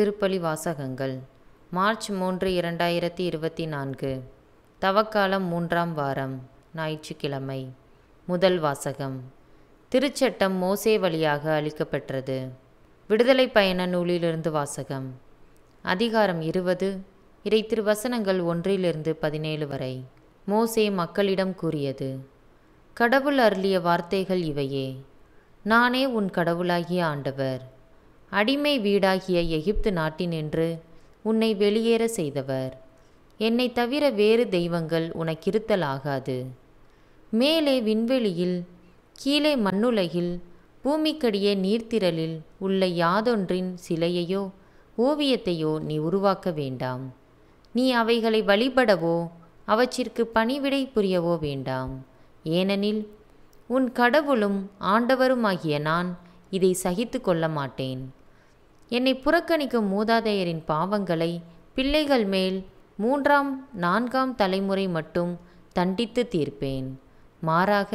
திருப்பலி வாசகங்கள் மார்ச் மூன்று இரண்டாயிரத்தி இருபத்தி நான்கு தவக்காலம் மூன்றாம் வாரம் ஞாயிற்றுக்கிழமை முதல் வாசகம் திருச்சட்டம் மோசே வழியாக அளிக்கப்பெற்றது விடுதலை பயண நூலிலிருந்து வாசகம் அதிகாரம் இருபது இறை திருவசனங்கள் ஒன்றிலிருந்து பதினேழு வரை மோசே மக்களிடம் கூறியது கடவுள் அருளிய வார்த்தைகள் இவையே நானே உன் கடவுளாகிய ஆண்டவர் அடிமை வீடாகிய எகிப்து நாட்டினின்று உன்னை வெளியேற செய்தவர் என்னை தவிர வேறு தெய்வங்கள் உனக்கிருத்தலாகாது மேலே விண்வெளியில் கீழே மண்ணுலகில் பூமிக்கடியே நீர்த்திரலில் உள்ள யாதொன்றின் சிலையையோ ஓவியத்தையோ நீ உருவாக்க வேண்டாம் நீ அவைகளை வழிபடவோ அவற்றிற்கு பணிவிடை புரியவோ வேண்டாம் ஏனெனில் உன் கடவுளும் ஆண்டவருமாகிய நான் இதை சகித்து கொள்ள மாட்டேன் என்னை புறக்கணிக்கும் மூதாதையரின் பாவங்களை பிள்ளைகள் மேல் மூன்றாம் நான்காம் தலைமுறை மட்டும் தண்டித்து தீர்ப்பேன் மாறாக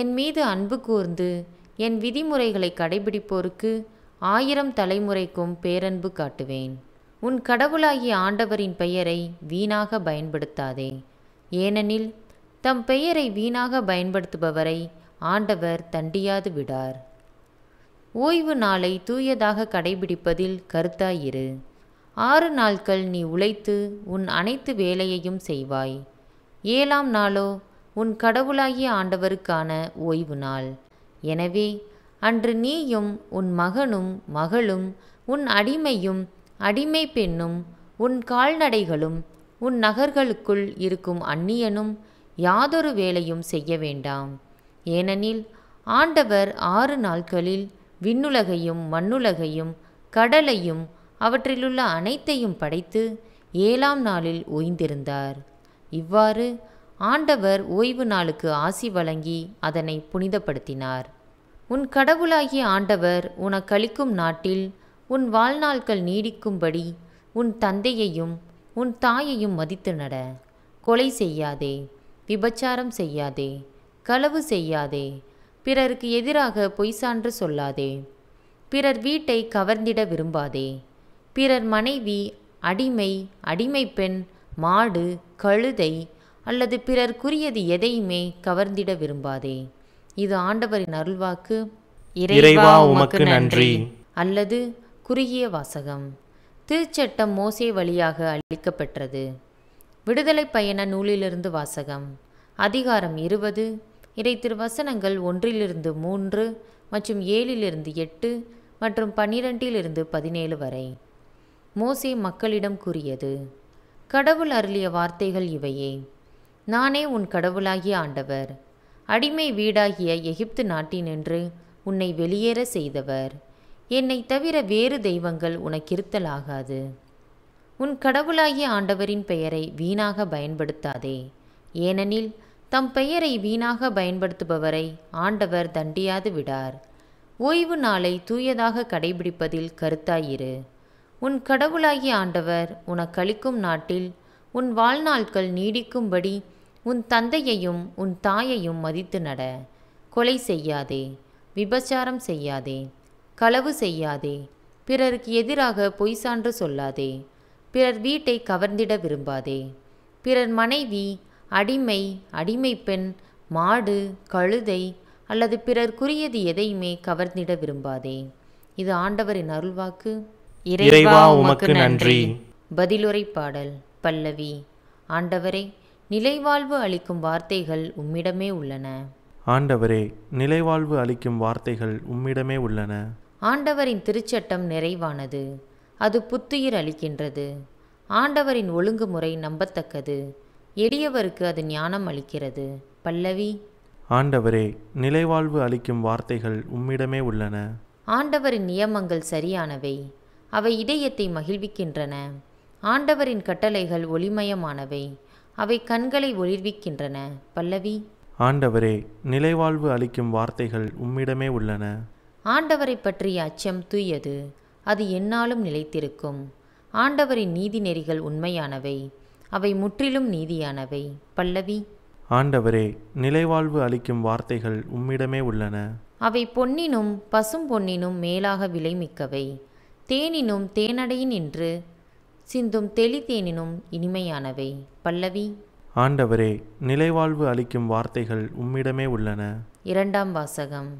என் மீது அன்பு கூர்ந்து என் விதிமுறைகளை கடைபிடிப்போருக்கு ஆயிரம் தலைமுறைக்கும் பேரன்பு காட்டுவேன் உன் கடவுளாகிய ஆண்டவரின் பெயரை வீணாக பயன்படுத்தாதே ஏனெனில் தம் பெயரை வீணாக பயன்படுத்துபவரை ஆண்டவர் தண்டியாது விடார் ஓய்வு நாளை தூயதாக கடைபிடிப்பதில் கருத்தாயிரு ஆறு நாட்கள் நீ உழைத்து உன் அனைத்து வேலையையும் செய்வாய் ஏழாம் நாளோ உன் கடவுளாகிய ஆண்டவருக்கான ஓய்வு நாள் எனவே அன்று நீயும் உன் மகனும் மகளும் உன் அடிமையும் அடிமை பெண்ணும் உன் கால்நடைகளும் உன் நகர்களுக்குள் இருக்கும் அந்நியனும் யாதொரு வேலையும் செய்ய வேண்டாம் ஏனெனில் ஆண்டவர் ஆறு நாட்களில் விண்ணுலகையும் மண்ணுலகையும் கடலையும் அவற்றிலுள்ள அனைத்தையும் படைத்து ஏழாம் நாளில் ஓய்ந்திருந்தார் இவ்வாறு ஆண்டவர் ஓய்வு நாளுக்கு ஆசி வழங்கி அதனை புனிதப்படுத்தினார் உன் கடவுளாகிய ஆண்டவர் உனக்களிக்கும் நாட்டில் உன் வாழ்நாள்கள் நீடிக்கும்படி உன் தந்தையையும் உன் தாயையும் மதித்து நட கொலை செய்யாதே விபச்சாரம் செய்யாதே களவு செய்யாதே பிறருக்கு எதிராக பொய் சான்று சொல்லாதே பிறர் வீட்டை கவர்ந்திட விரும்பாதே பிறர் மனைவி அடிமை அடிமை பெண் மாடு கழுதை அல்லது பிறர் பிறர்க்குரியது எதையுமே கவர்ந்திட விரும்பாதே இது ஆண்டவரின் அருள்வாக்கு இறைவா உமக்கு நன்றி அல்லது குறுகிய வாசகம் திருச்சட்டம் மோசே வழியாக அளிக்கப்பெற்றது விடுதலை பயண நூலிலிருந்து வாசகம் அதிகாரம் இருபது இறை திருவசனங்கள் ஒன்றிலிருந்து மூன்று மற்றும் ஏழிலிருந்து எட்டு மற்றும் பன்னிரெண்டிலிருந்து பதினேழு வரை மோசே மக்களிடம் கூறியது கடவுள் அருளிய வார்த்தைகள் இவையே நானே உன் கடவுளாகிய ஆண்டவர் அடிமை வீடாகிய எகிப்து நாட்டினின்று உன்னை வெளியேற செய்தவர் என்னை தவிர வேறு தெய்வங்கள் உனக்கிருத்தலாகாது உன் கடவுளாகிய ஆண்டவரின் பெயரை வீணாக பயன்படுத்தாதே ஏனெனில் தம் பெயரை வீணாக பயன்படுத்துபவரை ஆண்டவர் தண்டியாது விடார் ஓய்வு நாளை தூயதாக கடைபிடிப்பதில் கருத்தாயிரு உன் கடவுளாகிய ஆண்டவர் உனக்களிக்கும் நாட்டில் உன் வாழ்நாட்கள் நீடிக்கும்படி உன் தந்தையையும் உன் தாயையும் மதித்து நட கொலை செய்யாதே விபச்சாரம் செய்யாதே களவு செய்யாதே பிறருக்கு எதிராக பொய் சான்று சொல்லாதே பிறர் வீட்டை கவர்ந்திட விரும்பாதே பிறர் மனைவி அடிமை அடிமை பெண் மாடு கழுதை அல்லது பிறர் குறியது எதையுமே கவர்ந்திட விரும்பாதே இது ஆண்டவரின் அருள்வாக்கு இறைவா உமக்கு நன்றி பதிலுரை பாடல் பல்லவி ஆண்டவரே நிலைவாழ்வு அளிக்கும் வார்த்தைகள் உம்மிடமே உள்ளன ஆண்டவரே நிலைவாழ்வு அளிக்கும் வார்த்தைகள் உம்மிடமே உள்ளன ஆண்டவரின் திருச்சட்டம் நிறைவானது அது புத்துயிர் அளிக்கின்றது ஆண்டவரின் ஒழுங்குமுறை நம்பத்தக்கது எளியவருக்கு அது ஞானம் அளிக்கிறது பல்லவி ஆண்டவரே நிலைவாழ்வு அளிக்கும் வார்த்தைகள் உம்மிடமே உள்ளன ஆண்டவரின் நியமங்கள் சரியானவை அவை இதயத்தை மகிழ்விக்கின்றன ஆண்டவரின் கட்டளைகள் ஒளிமயமானவை அவை கண்களை ஒளிர்விக்கின்றன பல்லவி ஆண்டவரே நிலைவாழ்வு அளிக்கும் வார்த்தைகள் உம்மிடமே உள்ளன ஆண்டவரை பற்றிய அச்சம் தூயது அது என்னாலும் நிலைத்திருக்கும் ஆண்டவரின் நீதி நெறிகள் உண்மையானவை அவை முற்றிலும் நீதியானவை பல்லவி ஆண்டவரே நிலைவாழ்வு அளிக்கும் வார்த்தைகள் உம்மிடமே உள்ளன அவை பொன்னினும் பசும் பொன்னினும் மேலாக விலைமிக்கவை தேனினும் தேனடையின் என்று சிந்தும் தெளித்தேனினும் இனிமையானவை பல்லவி ஆண்டவரே நிலைவாழ்வு அளிக்கும் வார்த்தைகள் உம்மிடமே உள்ளன இரண்டாம் வாசகம்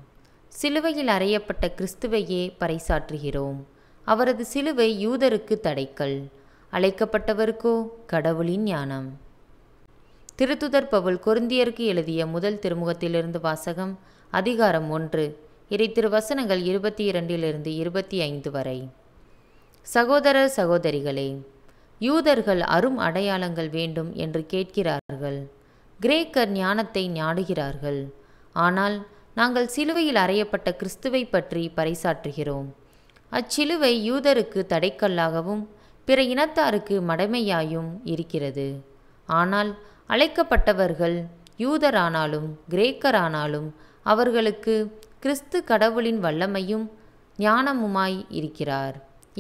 சிலுவையில் அறையப்பட்ட கிறிஸ்துவையே பறைசாற்றுகிறோம் அவரது சிலுவை யூதருக்கு தடைக்கல் அழைக்கப்பட்டவருக்கோ கடவுளின் ஞானம் திருத்துதர் பவுல் கொருந்தியருக்கு எழுதிய முதல் திருமுகத்திலிருந்து வாசகம் அதிகாரம் ஒன்று இறை திருவசனங்கள் இருபத்தி இரண்டிலிருந்து இருபத்தி ஐந்து வரை சகோதரர் சகோதரிகளே யூதர்கள் அரும் அடையாளங்கள் வேண்டும் என்று கேட்கிறார்கள் கிரேக்கர் ஞானத்தை நாடுகிறார்கள் ஆனால் நாங்கள் சிலுவையில் அறையப்பட்ட கிறிஸ்துவை பற்றி பறைசாற்றுகிறோம் அச்சிலுவை யூதருக்கு தடைக்கல்லாகவும் பிற இனத்தாருக்கு மடமையாயும் இருக்கிறது ஆனால் அழைக்கப்பட்டவர்கள் யூதரானாலும் கிரேக்கரானாலும் அவர்களுக்கு கிறிஸ்து கடவுளின் வல்லமையும் ஞானமுமாய் இருக்கிறார்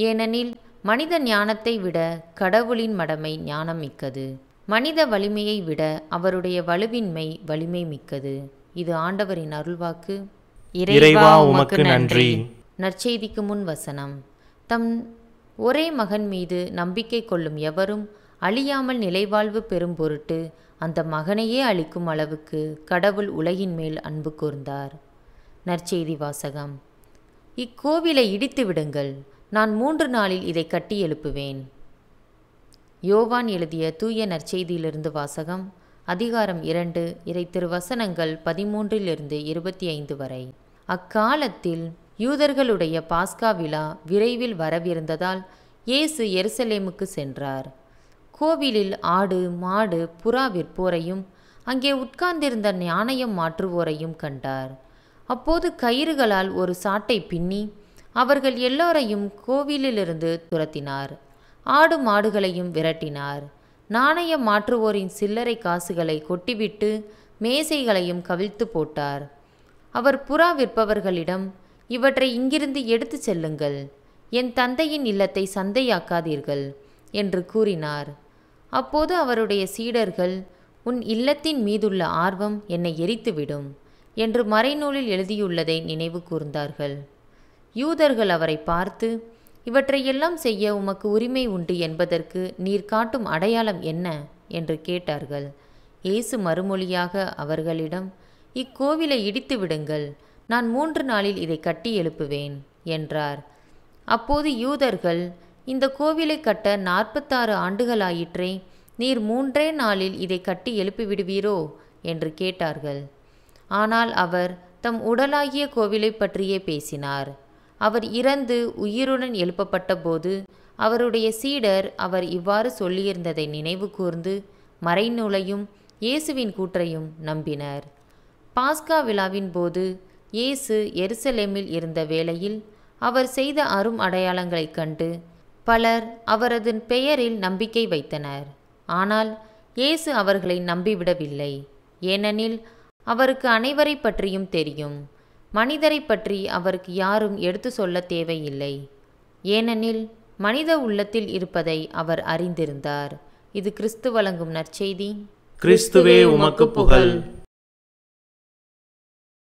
ஏனெனில் மனித ஞானத்தை விட கடவுளின் மடமை ஞானம் மிக்கது மனித வலிமையை விட அவருடைய வலுவின்மை வலிமை மிக்கது இது ஆண்டவரின் அருள்வாக்கு இறைவா உமக்கு நன்றி நற்செய்திக்கு முன் வசனம் தம் ஒரே மகன் மீது நம்பிக்கை கொள்ளும் எவரும் அழியாமல் நிலைவாழ்வு பெறும் பொருட்டு அந்த மகனையே அழிக்கும் அளவுக்கு கடவுள் உலகின் மேல் அன்பு கூர்ந்தார் நற்செய்தி வாசகம் இக்கோவிலை இடித்து விடுங்கள் நான் மூன்று நாளில் இதை கட்டி எழுப்புவேன் யோவான் எழுதிய தூய நற்செய்தியிலிருந்து வாசகம் அதிகாரம் இரண்டு இறை திருவசனங்கள் பதிமூன்றிலிருந்து இருபத்தி ஐந்து வரை அக்காலத்தில் யூதர்களுடைய பாஸ்கா விழா விரைவில் வரவிருந்ததால் இயேசு எருசலேமுக்கு சென்றார் கோவிலில் ஆடு மாடு புறா விற்போரையும் அங்கே உட்கார்ந்திருந்த நாணயம் மாற்றுவோரையும் கண்டார் அப்போது கயிறுகளால் ஒரு சாட்டை பின்னி அவர்கள் எல்லோரையும் கோவிலிலிருந்து துரத்தினார் ஆடு மாடுகளையும் விரட்டினார் நாணயம் மாற்றுவோரின் சில்லறை காசுகளை கொட்டிவிட்டு மேசைகளையும் கவிழ்த்து போட்டார் அவர் புறா விற்பவர்களிடம் இவற்றை இங்கிருந்து எடுத்து செல்லுங்கள் என் தந்தையின் இல்லத்தை சந்தையாக்காதீர்கள் என்று கூறினார் அப்போது அவருடைய சீடர்கள் உன் இல்லத்தின் மீதுள்ள ஆர்வம் என்னை எரித்துவிடும் என்று மறைநூலில் எழுதியுள்ளதை நினைவு கூர்ந்தார்கள் யூதர்கள் அவரை பார்த்து இவற்றையெல்லாம் செய்ய உமக்கு உரிமை உண்டு என்பதற்கு நீர் காட்டும் அடையாளம் என்ன என்று கேட்டார்கள் இயேசு மறுமொழியாக அவர்களிடம் இக்கோவிலை இடித்து விடுங்கள் நான் மூன்று நாளில் இதை கட்டி எழுப்புவேன் என்றார் அப்போது யூதர்கள் இந்த கோவிலை கட்ட நாற்பத்தாறு ஆண்டுகளாயிற்றே நீர் மூன்றே நாளில் இதை கட்டி எழுப்பி விடுவீரோ என்று கேட்டார்கள் ஆனால் அவர் தம் உடலாகிய கோவிலை பற்றியே பேசினார் அவர் இறந்து உயிருடன் எழுப்பப்பட்ட போது அவருடைய சீடர் அவர் இவ்வாறு சொல்லியிருந்ததை நினைவு கூர்ந்து மறைநூலையும் இயேசுவின் கூற்றையும் நம்பினர் பாஸ்கா விழாவின் போது இயேசு எருசலேமில் இருந்த வேளையில் அவர் செய்த அரும் அடையாளங்களைக் கண்டு பலர் அவரது பெயரில் நம்பிக்கை வைத்தனர் ஆனால் இயேசு அவர்களை நம்பிவிடவில்லை ஏனெனில் அவருக்கு அனைவரை பற்றியும் தெரியும் மனிதரை பற்றி அவருக்கு யாரும் எடுத்து சொல்ல தேவையில்லை ஏனெனில் மனித உள்ளத்தில் இருப்பதை அவர் அறிந்திருந்தார் இது கிறிஸ்து வழங்கும் நற்செய்தி கிறிஸ்துவே உமக்கு புகழ்